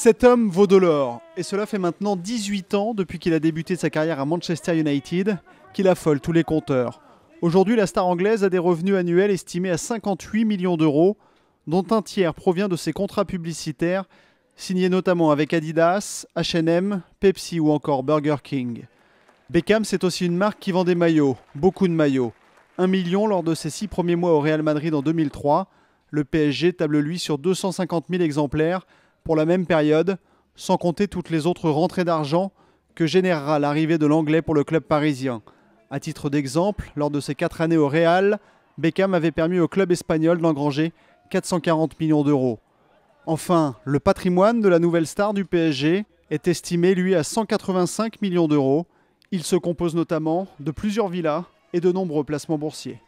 Cet homme vaut de l'or, et cela fait maintenant 18 ans depuis qu'il a débuté sa carrière à Manchester United, qu'il affole tous les compteurs. Aujourd'hui, la star anglaise a des revenus annuels estimés à 58 millions d'euros, dont un tiers provient de ses contrats publicitaires, signés notamment avec Adidas, HM, Pepsi ou encore Burger King. Beckham, c'est aussi une marque qui vend des maillots, beaucoup de maillots. 1 million lors de ses six premiers mois au Real Madrid en 2003. Le PSG table lui sur 250 000 exemplaires pour la même période, sans compter toutes les autres rentrées d'argent que générera l'arrivée de l'anglais pour le club parisien. A titre d'exemple, lors de ses quatre années au Real, Beckham avait permis au club espagnol d'engranger 440 millions d'euros. Enfin, le patrimoine de la nouvelle star du PSG est estimé, lui, à 185 millions d'euros. Il se compose notamment de plusieurs villas et de nombreux placements boursiers.